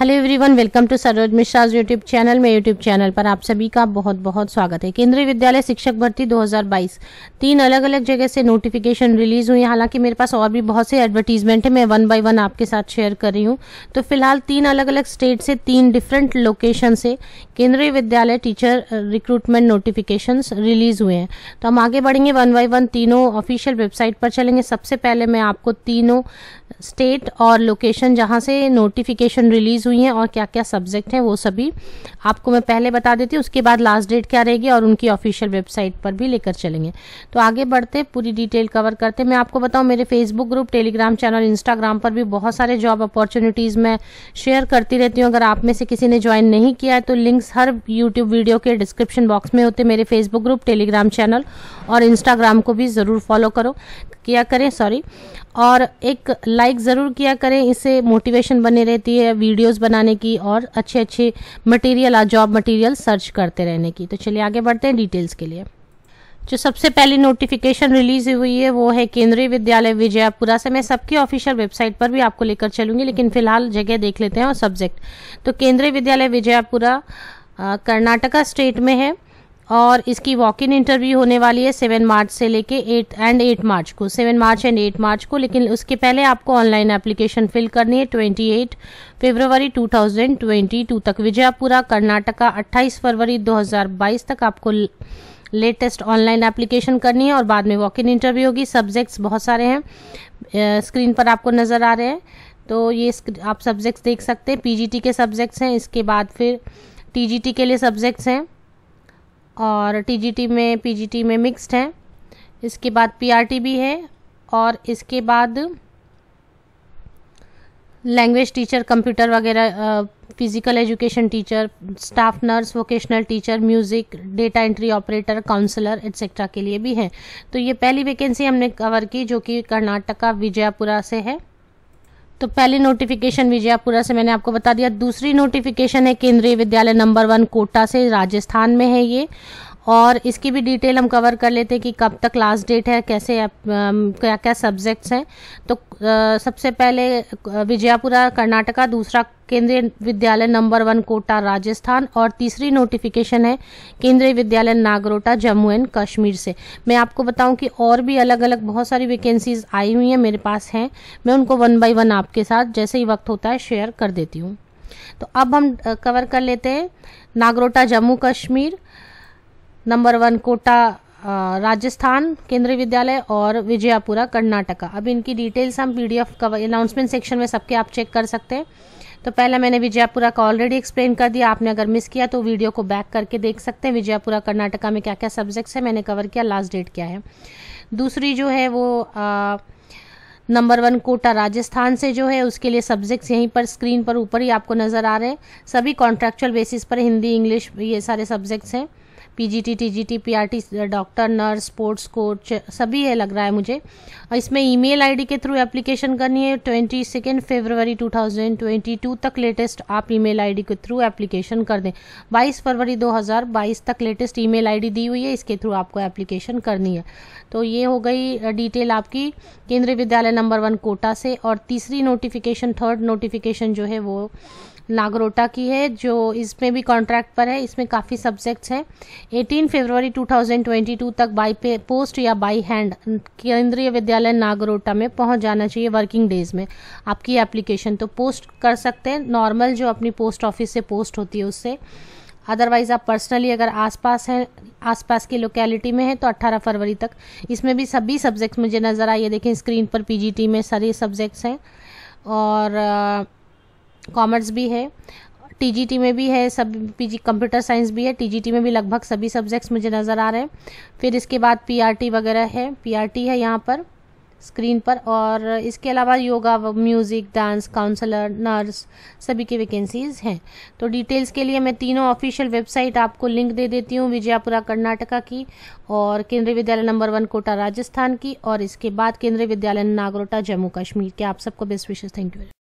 hello everyone welcome to Saroj Mishra YouTube channel में YouTube channel पर आप सभी का बहुत बहुत स्वागत है केंद्रीय विद्यालय शिक्षक भर्ती 2022 तीन अलग अलग जगह से नोटिफिकेशन रिलीज हुई हालांकि मेरे पास और भी बहुत से एडवर्टीजमेंट है मैं वन बाय वन आपके साथ शेयर कर रही हूँ तो फिलहाल तीन अलग अलग स्टेट से तीन डिफरेंट लोकेशन से केंद्रीय विद्यालय टीचर रिक्रूटमेंट नोटिफिकेशन रिलीज हुए हैं तो हम आगे बढ़ेंगे वन बाई वन तीनों ऑफिशियल वेबसाइट पर चलेंगे सबसे पहले मैं आपको तीनों स्टेट और लोकेशन जहाँ से नोटिफिकेशन रिलीज क्लासेस हुई हैं और क्या क्या सब्जेक्ट हैं वो सभी आपको मैं पहले बता देती हूँ उसके बाद लास्ट डेट क्या रहेगी और उनकी ऑफिशियल वेबसाइट पर भी लेकर चलेंगे तो आगे बढ़ते पूरी डिटेल कवर करते मैं आपको बताऊँ मेरे Facebook group Telegram channel Instagram पर भी बहुत सारे जॉब अपॉर्चुनिटीज़ मैं शेयर करती रहती हूँ अगर आप में से किसी ने ज्वाइन नहीं किया है तो लिंक्स हर यूट्यूब वीडियो के डिस्क्रिप्शन बॉक्स में होते मेरे फेसबुक ग्रुप टेलीग्राम चैनल और इंस्टाग्राम को भी ज़रूर फॉलो करो किया करें सॉरी और एक लाइक ज़रूर किया करें इससे मोटिवेशन बने रहती है वीडियो वीडियोस बनाने की और अच्छे अच्छे मटेरियल जॉब मटेरियल सर्च करते रहने की तो चलिए आगे बढ़ते हैं डिटेल्स के लिए जो सबसे पहली नोटिफिकेशन रिलीज हुई है वो है केंद्रीय विद्यालय विजयपुरा से मैं सबकी ऑफिशियल वेबसाइट पर भी आपको लेकर चलूंगी लेकिन फिलहाल जगह देख लेते हैं और सब्जेक्ट तो केंद्रीय विद्यालय विजयपुरा कर्नाटका स्टेट में है और इसकी वॉक इन इंटरव्यू होने वाली है सेवन मार्च से लेके एट एंड एट मार्च को seven March and eight March को लेकिन उसके पहले आपको ऑनलाइन एप्लीकेशन फिल करनी है twenty eight February two thousand twenty two तक विजयपुरा कर्नाटका अट्ठाईस फरवरी दो हजार बाईस तक आपको लेटेस्ट ऑनलाइन एप्लीकेशन करनी है और बाद में वॉक इन इंटरव्यू होगी सब्जेक्ट्स बहुत सारे हैं स्क्रीन पर आपको नज़र आ रहे हैं तो ये आप सब्जेक्ट्स देख सकते हैं पीजीटी के सब्जेक्ट्स हैं इसके बाद फिर टीजीटी के लिए सब्जेक्ट्स हैं और टीजीटी में पीजीटी में मिक्स्ड हैं इसके बाद पीआरटी भी है और इसके बाद लैंग्वेज टीचर कंप्यूटर वगैरह physical education teacher staff nurse vocational teacher music data entry operator counsellor etcetera के लिए भी हैं तो ये पहली वैकेंसी हमने कवर की जो कि कर्नाटका विजयपुरा से है तो पहली नोटिफिकेशन विजयपुरा से मैंने आपको बता दिया दूसरी नोटिफिकेशन है केंद्रीय विद्यालय नंबर वन कोटा से राजस्थान में है ये और इसकी भी डिटेल हम कवर कर लेते हैं कि कब तक लास्ट डेट है कैसे आ, क्या क्या सब्जेक्ट्स हैं तो आ, सबसे पहले विजयपुरा कर्नाटका दूसरा केंद्रीय विद्यालय नंबर वन कोटा राजस्थान और तीसरी नोटिफिकेशन है केंद्रीय विद्यालय नागरोटा जम्मू एंड कश्मीर से मैं आपको बताऊं कि और भी अलग अलग बहुत सारी वैकेंसीज आई हुई हैं मेरे पास हैं मैं उनको वन बाई वन आपके साथ जैसे ही वक्त होता है शेयर कर देती हूँ तो अब हम कवर कर लेते हैं नागरोटा जम्मू कश्मीर नंबर वन कोटा राजस्थान केंद्रीय विद्यालय और विजयापुरा कर्नाटका अब इनकी डिटेल्स हम पीडीएफ का अनाउंसमेंट सेक्शन में सबके आप चेक कर सकते हैं तो पहला मैंने विजयापुरा का ऑलरेडी एक्सप्लेन कर दिया आपने अगर मिस किया तो वीडियो को बैक करके देख सकते हैं विजयपुरा कर्नाटका में क्या क्या सब्जेक्ट्स हैं मैंने कवर किया लास्ट डेट क्या है दूसरी जो है वो नंबर वन कोटा राजस्थान से जो है उसके लिए सब्जेक्ट्स यहीं पर स्क्रीन पर ऊपर ही आपको नज़र आ रहे हैं सभी कॉन्ट्रेक्चुअल बेसिस पर हिंदी इंग्लिश ये सारे सब्जेक्ट्स हैं PGT TGT PRT doctor nurse sports coach सभी है लग रहा है मुझे इसमें ईमेल आईडी के थ्रू एप्लीकेशन करनी है twenty second February two thousand twenty two तक लेटेस्ट आप ईमेल आईडी के थ्रू एप्लीकेशन कर दें बाईस फरवरी दो हज़ार बाईस तक लेटेस्ट ईमेल आईडी दी हुई है इसके थ्रू आपको एप्लीकेशन करनी है तो ये हो गई डिटेल आपकी केंद्रीय विद्यालय नंबर वन कोटा से और तीसरी नोटिफिकेशन थर्ड नोटिफिकेशन जो है वो नागरोटा की है जो इसमें भी कॉन्ट्रैक्ट पर है इसमें काफ़ी सब्जेक्ट्स हैं 18 फरवरी 2022 तक बाई पोस्ट या बाई हैंड केंद्रीय विद्यालय नागरोटा में पहुंच जाना चाहिए वर्किंग डेज में आपकी एप्लीकेशन तो पोस्ट कर सकते हैं नॉर्मल जो अपनी पोस्ट ऑफिस से पोस्ट होती है उससे अदरवाइज़ आप पर्सनली अगर आसपास हैं आसपास की लोकेलिटी में हैं तो 18 फरवरी तक इसमें भी सभी सब्जेक्ट्स मुझे नज़र आइए देखें स्क्रीन पर पीजीटी में सारे सब्जेक्ट्स हैं और कॉमर्स भी है टीजीटी में भी है सब पीजी कंप्यूटर साइंस भी है टीजीटी में भी लगभग सभी सब्जेक्ट्स मुझे नज़र आ रहे हैं फिर इसके बाद पीआरटी वगैरह है पीआरटी है यहाँ पर स्क्रीन पर और इसके अलावा yoga music dance counsellor nurse सभी की वैकेंसीज़ हैं तो डिटेल्स के लिए मैं तीनों ऑफिशियल वेबसाइट आपको लिंक दे देती हूँ विजयापुरा कर्नाटका की और केंद्रीय विद्यालय नंबर वन कोटा राजस्थान की और इसके बाद केंद्रीय विद्यालय नागरोटा जम्मू कश्मीर के आप सबको बेस्ट विशेष थैंक यू